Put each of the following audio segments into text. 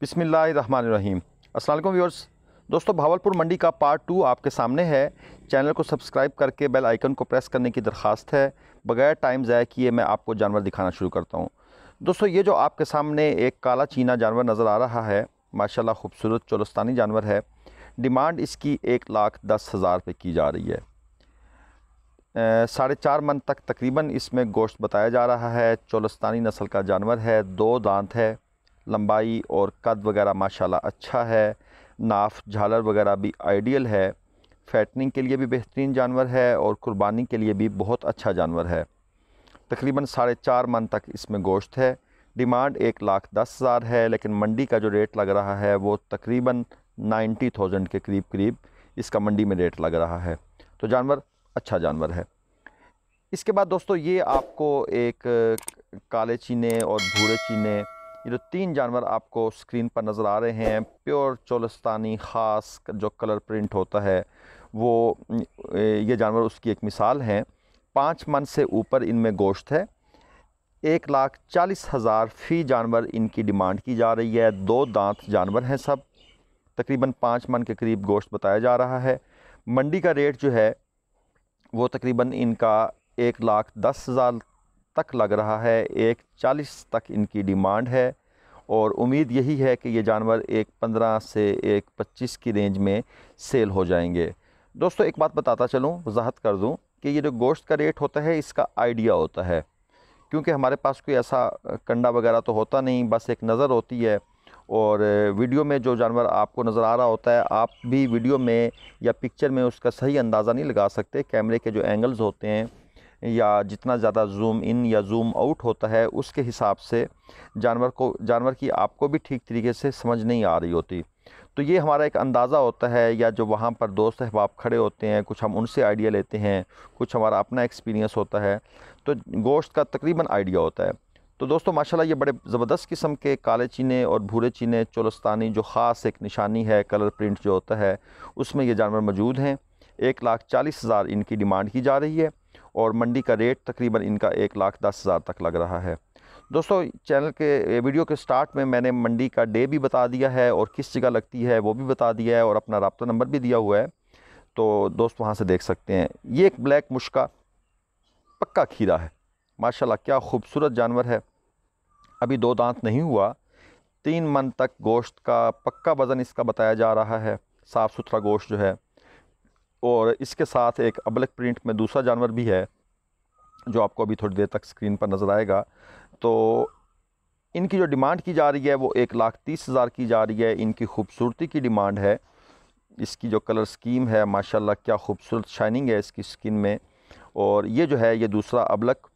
बिसमीम अल्लाम व्यवर्स दोस्तों भावलपुर मंडी का पार्ट टू आपके सामने है चैनल को सब्सक्राइब करके बेल आइकन को प्रेस करने की दरख्वास्त है बगैर टाइम ज़ाय किए मैं आपको जानवर दिखाना शुरू करता हूँ दोस्तों ये जो आपके सामने एक काला चीना जानवर नज़र आ रहा है माशाला खूबसूरत चोलस्तानी जानवर है डिमांड इसकी एक लाख दस हज़ार रुपये की जा रही है साढ़े चार मन तक तकरीबन इसमें गोश्त बताया जा रहा है चोलस्तानी नस्ल का जानवर है दो दांत है लंबाई और कद वगैरह माशाल्लाह अच्छा है नाफ झालर वगैरह भी आइडियल है फैटनिंग के लिए भी बेहतरीन जानवर है और कुर्बानी के लिए भी बहुत अच्छा जानवर है तकरीबन साढ़े चार मन तक इसमें गोश्त है डिमांड एक लाख दस हज़ार है लेकिन मंडी का जो रेट लग रहा है वो तकरीबन नाइन्टी थाउजेंड के करीब करीब इसका मंडी में रेट लग रहा है तो जानवर अच्छा जानवर है इसके बाद दोस्तों ये आपको एक काले चीने और भूरे चीने ये जो तीन जानवर आपको स्क्रीन पर नज़र आ रहे हैं प्योर चोलस्तानी ख़ास जो कलर प्रिंट होता है वो ये जानवर उसकी एक मिसाल है पाँच मन से ऊपर इनमें गोश्त है एक लाख चालीस हज़ार फ़ी जानवर इनकी डिमांड की जा रही है दो दांत जानवर हैं सब तकरीबन पाँच मन के करीब गोश्त बताया जा रहा है मंडी का रेट जो है वो तकरीबन इनका एक लाख दस हज़ार तक लग रहा है एक चालीस तक इनकी डिमांड है और उम्मीद यही है कि ये जानवर एक पंद्रह से एक पच्चीस की रेंज में सेल हो जाएंगे दोस्तों एक बात बताता चलूँ वजाहत कर दूँ कि ये जो गोश्त का रेट होता है इसका आइडिया होता है क्योंकि हमारे पास कोई ऐसा कंडा वगैरह तो होता नहीं बस एक नज़र होती है और वीडियो में जो जानवर आपको नज़र आ रहा होता है आप भी वीडियो में या पिक्चर में उसका सही अंदाज़ा नहीं लगा सकते कैमरे के जो एंगल्स होते हैं या जितना ज़्यादा जूम इन या जूम आउट होता है उसके हिसाब से जानवर को जानवर की आपको भी ठीक तरीके से समझ नहीं आ रही होती तो ये हमारा एक अंदाज़ा होता है या जो वहाँ पर दोस्त अहबाब खड़े होते हैं कुछ हम उनसे आइडिया लेते हैं कुछ हमारा अपना एक्सपीरियंस होता है तो गोश्त का तकरीबन आइडिया होता है तो दोस्तों माशाल्लाह ये बड़े ज़बरदस्त किस्म के काले चीने और भूरे चीने चोलस्तानी जो ख़ास एक निशानी है कलर प्रिंट जो होता है उसमें ये जानवर मौजूद हैं एक लाख चालीस हज़ार इनकी डिमांड की जा रही है और मंडी का रेट तकरीबन इनका एक लाख दस हज़ार तक लग रहा है दोस्तों चैनल के वीडियो के स्टार्ट में मैंने मंडी का डे भी बता दिया है और किस जगह लगती है वो भी बता दिया है और अपना रबता नंबर भी दिया हुआ है तो दोस्त वहाँ से देख सकते हैं ये एक ब्लैक मुश्का पक्का खीरा है माशाल्लाह क्या खूबसूरत जानवर है अभी दो दांत नहीं हुआ तीन मन तक गोश्त का पक्का वज़न इसका बताया जा रहा है साफ़ सुथरा गोश्त जो है और इसके साथ एक अबलक प्रिंट में दूसरा जानवर भी है जो आपको अभी थोड़ी देर तक स्क्रीन पर नज़र आएगा तो इनकी जो डिमांड की जा रही है वो एक लाख तीस हज़ार की जा रही है इनकी खूबसूरती की डिमांड है इसकी जो कलर स्कीम है माशाल्लाह क्या खूबसूरत शाइनिंग है इसकी स्किन में और ये जो है ये दूसरा अबलक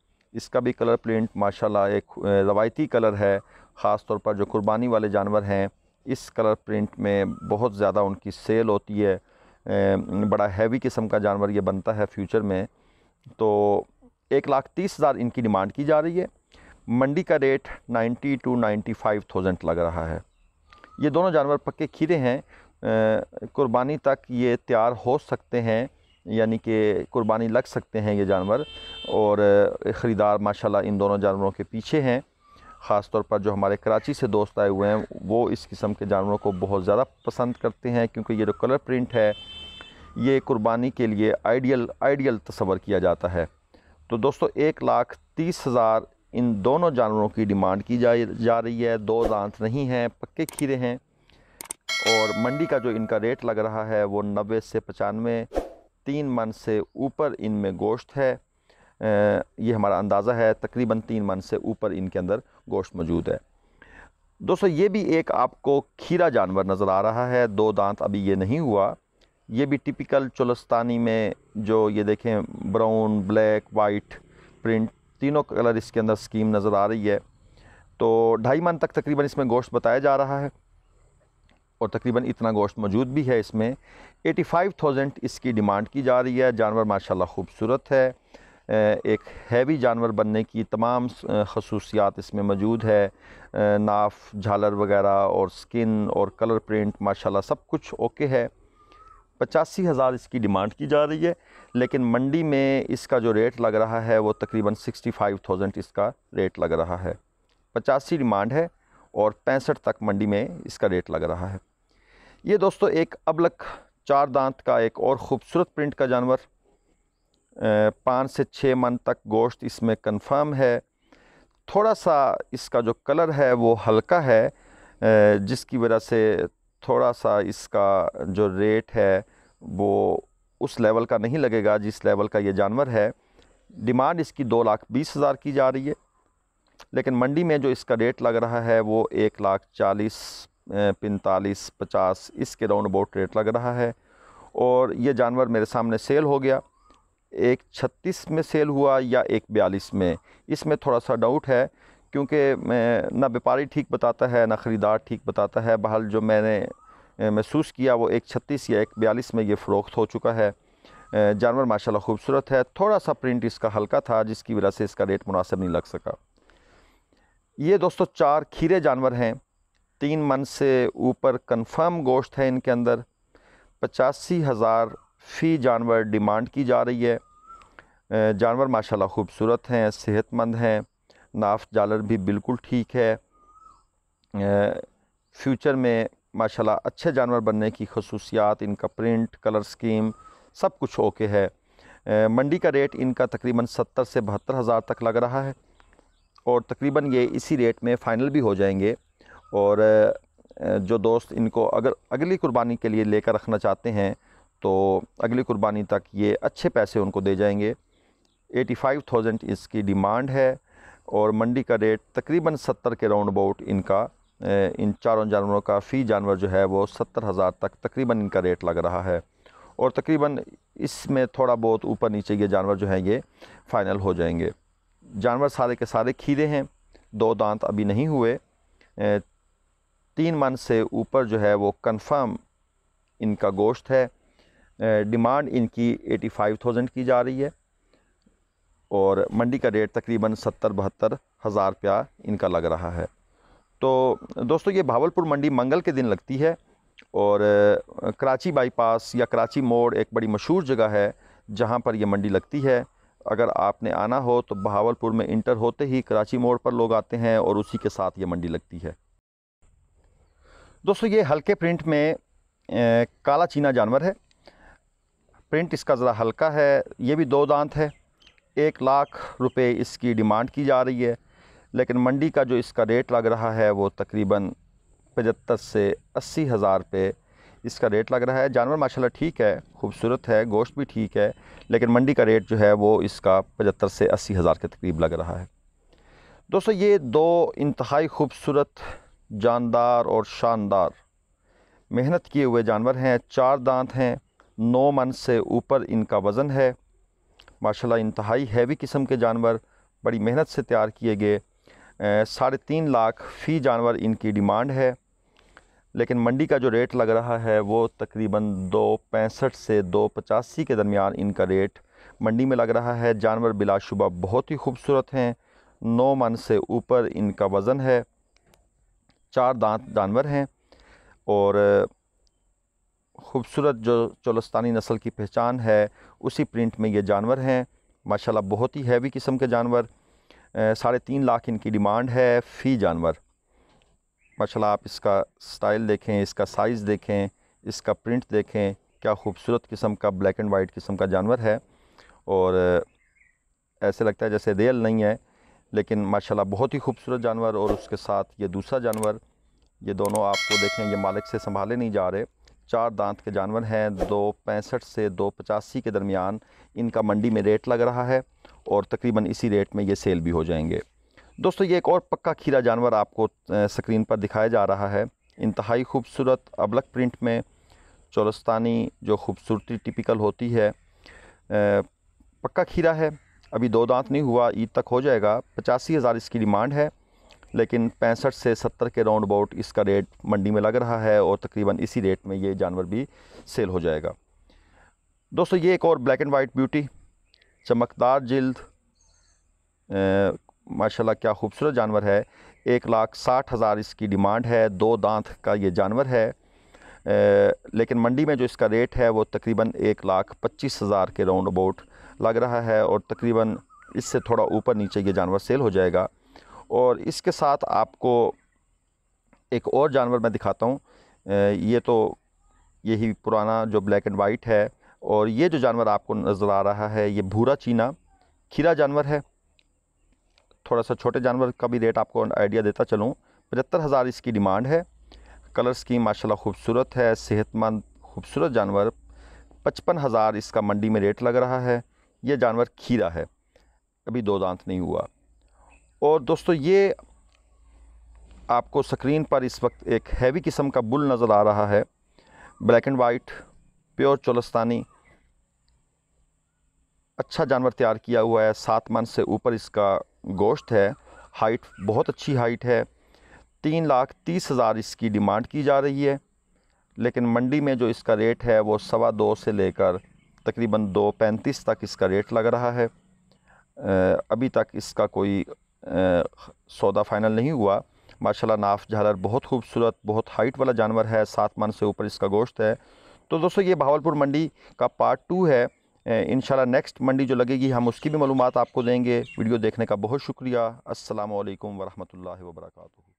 इसका भी कलर प्रिंट माशाल्लाह एक रवायती कलर है ख़ास तौर पर जो कुर्बानी वाले जानवर हैं इस कलर प्रिंट में बहुत ज़्यादा उनकी सेल होती है बड़ा हैवी किस्म का जानवर ये बनता है फ्यूचर में तो एक लाख तीस हज़ार इनकी डिमांड की जा रही है मंडी का rate ninety two ninety five thousand लग रहा है ये दोनों जानवर पक्के खीरे हैं कुर्बानी तक ये तैयार हो सकते हैं यानी कि कुर्बानी लग सकते हैं ये जानवर और ख़रीदार माशाल्लाह इन दोनों जानवरों के पीछे हैं ख़ास तौर पर जो हमारे कराची से दोस्त आए हुए हैं वो इस किस्म के जानवरों को बहुत ज़्यादा पसंद करते हैं क्योंकि ये जो कलर प्रिंट है ये कुर्बानी के लिए आइडियल आइडियल तस्वर किया जाता है तो दोस्तों एक लाख तीस हज़ार इन दोनों जानवरों की डिमांड की जा जा रही है दो दांत नहीं हैं पक्के खीरे हैं और मंडी का जो इनका रेट लग रहा है वो नबे से पचानवे तीन मन से ऊपर इनमें गोश्त है ये हमारा अंदाज़ा है तकरीबन तीन मन से ऊपर इनके अंदर गोश्त मौजूद है दोस्तों ये भी एक आपको खीरा जानवर नज़र आ रहा है दो दांत अभी ये नहीं हुआ ये भी टिपिकल चुलस्तानी में जो ये देखें ब्राउन ब्लैक वाइट प्रिंट तीनों कलर इसके अंदर स्कीम नज़र आ रही है तो ढाई मन तक तकरीबन इसमें गोश्त बताया जा रहा है और तकरीबन इतना गोश्त मौजूद भी है इसमें 85,000 इसकी डिमांड की जा रही है जानवर माशाल्लाह खूबसूरत है एक हैवी जानवर बनने की तमाम खसूसियात इसमें मौजूद है नाफ झालर वगैरह और स्किन और कलर प्रिंट माशाल्लाह सब कुछ ओके है पचासी हज़ार इसकी डिमांड की जा रही है लेकिन मंडी में इसका जो रेट लग रहा है वो तकरीबन सिक्सटी फाइव थाउजेंड इसका रेट लग रहा है पचासी डिमांड है और पैंसठ तक मंडी में इसका रेट लग रहा है ये दोस्तों एक अबलक चार दांत का एक और ख़ूबसूरत प्रिंट का जानवर पाँच से छः मन तक गोश्त इसमें कंफर्म है थोड़ा सा इसका जो कलर है वो हल्का है जिसकी वजह से थोड़ा सा इसका जो रेट है वो उस लेवल का नहीं लगेगा जिस लेवल का ये जानवर है डिमांड इसकी दो लाख बीस हज़ार की जा रही है लेकिन मंडी में जो इसका रेट लग रहा है वो एक लाख चालीस पैंतालीस पचास इसके राउंड अबाउट रेट लग रहा है और ये जानवर मेरे सामने सेल हो गया एक 36 में सेल हुआ या एक 42 में इसमें थोड़ा सा डाउट है क्योंकि ना व्यापारी ठीक बताता है ना ख़रीदार ठीक बताता है बहाल जो मैंने महसूस किया वो एक छत्तीस या एक बयालीस में ये फ़रोख्त हो चुका है जानवर माशाल्लाह खूबसूरत है थोड़ा सा प्रिंट इसका हल्का था जिसकी वजह से इसका रेट मुनासिब नहीं लग सका ये दोस्तों चार खीरे जानवर हैं तीन मन से ऊपर कन्फर्म गोश्त है इनके अंदर पचासी हज़ार फ़ी जानवर डिमांड की जा रही है जानवर माशाल्लाह खूबसूरत हैं सेहतमंद हैं नाफ जालर भी बिल्कुल ठीक है फ्यूचर में माशाल्लाह अच्छे जानवर बनने की खसूसियात इनका प्रिंट कलर स्कीम सब कुछ ओके है मंडी का रेट इनका तकरीबन सत्तर से बहत्तर हज़ार तक लग रहा है और तकरीबन ये इसी रेट में फ़ाइनल भी हो जाएंगे और जो दोस्त इनको अगर अगली कुर्बानी के लिए लेकर रखना चाहते हैं तो अगली कुर्बानी तक ये अच्छे पैसे उनको दे जाएंगे 85,000 इसकी डिमांड है और मंडी का रेट तकरीबन 70 के राउंड अबाउट इनका इन चारों जानवरों का फ़ी जानवर जो है वो सत्तर हज़ार तक तकरीबन इनका रेट लग रहा है और तकरीबन इसमें थोड़ा बहुत ऊपर नीचे ये जानवर जो हैं ये फ़ाइनल हो जाएंगे जानवर सारे के सारे खीरे हैं दो दांत अभी नहीं हुए तीन मन से ऊपर जो है वो कन्फर्म इनका गोश्त है डिमांड इनकी 85,000 की जा रही है और मंडी का रेट तकरीबन सत्तर बहत्तर हज़ार रुपया इनका लग रहा है तो दोस्तों ये भावलपुर मंडी मंगल के दिन लगती है और कराची बाईपास या कराची मोड़ एक बड़ी मशहूर जगह है जहाँ पर यह मंडी लगती है अगर आपने आना हो तो बहावलपुर में इंटर होते ही कराची मोड़ पर लोग आते हैं और उसी के साथ ये मंडी लगती है दोस्तों ये हल्के प्रिंट में काला चीना जानवर है प्रिंट इसका ज़रा हल्का है ये भी दो दांत है एक लाख रुपए इसकी डिमांड की जा रही है लेकिन मंडी का जो इसका रेट लग रहा है वो तकरीबन पचहत्तर से अस्सी हज़ार रुपये इसका रेट लग रहा है जानवर माशाल्लाह ठीक है खूबसूरत है गोश्त भी ठीक है लेकिन मंडी का रेट जो है वो इसका पचहत्तर से अस्सी हज़ार के तकरीब लग रहा है दोस्तों ये दो इंतहाई खूबसूरत जानदार और शानदार मेहनत किए हुए जानवर हैं चार दांत हैं नौ मन से ऊपर इनका वज़न है माशाल्लाह इंतहाई हैवी किस्म के जानवर बड़ी मेहनत से तैयार किए गए साढ़े तीन लाख फ़ी जानवर इनकी डिमांड है लेकिन मंडी का जो रेट लग रहा है वो तकरीबन दो पैंसठ से दो पचासी के दरमियान इनका रेट मंडी में लग रहा है जानवर बिलाशुबा बहुत ही खूबसूरत हैं नौ मन से ऊपर इनका वज़न है चार दांत जानवर हैं और खूबसूरत जो चोलस्तानी नस्ल की पहचान है उसी प्रिंट में ये जानवर हैं माशाल्लाह बहुत ही हैवी किस्म के जानवर साढ़े तीन लाख इनकी डिमांड है फ़ी जानवर माशाल्लाह आप इसका स्टाइल देखें इसका साइज़ देखें इसका प्रिंट देखें क्या खूबसूरत किस्म का ब्लैक एंड वाइट किस्म का जानवर है और ऐसे लगता है जैसे रेल नहीं है लेकिन माशाल्लाह बहुत ही खूबसूरत जानवर और उसके साथ ये दूसरा जानवर ये दोनों आपको देखें ये मालिक से संभाले नहीं जा रहे चार दांत के जानवर हैं दो पैंसठ से दो पचासी के दरमियान इनका मंडी में रेट लग रहा है और तकरीबन इसी रेट में ये सेल भी हो जाएंगे दोस्तों ये एक और पक्का खीरा जानवर आपको स्क्रीन पर दिखाया जा रहा है इंतहाई खूबसूरत अबलक प्रिंट में चौलस्तानी जो खूबसूरती टिपिकल होती है पक्का खीरा है अभी दो दांत नहीं हुआ ईद तक हो जाएगा पचासी हज़ार इसकी डिमांड है लेकिन पैंसठ से सत्तर के राउंड अबाउट इसका रेट मंडी में लग रहा है और तकरीबन इसी रेट में ये जानवर भी सेल हो जाएगा दोस्तों ये एक और ब्लैक एंड वाइट ब्यूटी चमकदार जल्द माशाल्लाह क्या खूबसूरत जानवर है एक लाख साठ हज़ार इसकी डिमांड है दो दांत का ये जानवर है ए, लेकिन मंडी में जो इसका रेट है वो तकरीबन एक लाख पच्चीस हज़ार के राउंड अबाउट लग रहा है और तकरीबन इससे थोड़ा ऊपर नीचे ये जानवर सेल हो जाएगा और इसके साथ आपको एक और जानवर मैं दिखाता हूँ ये तो यही पुराना जो ब्लैक एंड वाइट है और ये जो जानवर आपको नज़र आ रहा है ये भूरा चीना खीरा जानवर है थोड़ा सा छोटे जानवर का भी रेट आपको आइडिया देता चलूँ पचहत्तर हज़ार इसकी डिमांड है कलर स्कीम माशाल्लाह खूबसूरत है सेहतमंद खूबसूरत जानवर पचपन हज़ार इसका मंडी में रेट लग रहा है ये जानवर खीरा है अभी दो दांत नहीं हुआ और दोस्तों ये आपको स्क्रीन पर इस वक्त एक हैवी किस्म का बुल नज़र आ रहा है black and white pure Cholistani अच्छा जानवर तैयार किया हुआ है सात मन से ऊपर इसका गोश्त है हाइट बहुत अच्छी हाइट है तीन लाख तीस हज़ार इसकी डिमांड की जा रही है लेकिन मंडी में जो इसका रेट है वो सवा दो से लेकर तकरीबन दो पैंतीस तक इसका रेट लग रहा है अभी तक इसका कोई सौदा फाइनल नहीं हुआ माशाल्लाह नाफ झालर बहुत खूबसूरत बहुत हाइट वाला जानवर है सात मन से ऊपर इसका गोश्त है तो दोस्तों ये भावलपुर मंडी का पार्ट टू है इन नेक्स्ट मंडी जो लगेगी हम उसकी भी मालूम आपको देंगे वीडियो देखने का बहुत शुक्रिया असलकम वरहमल वर्का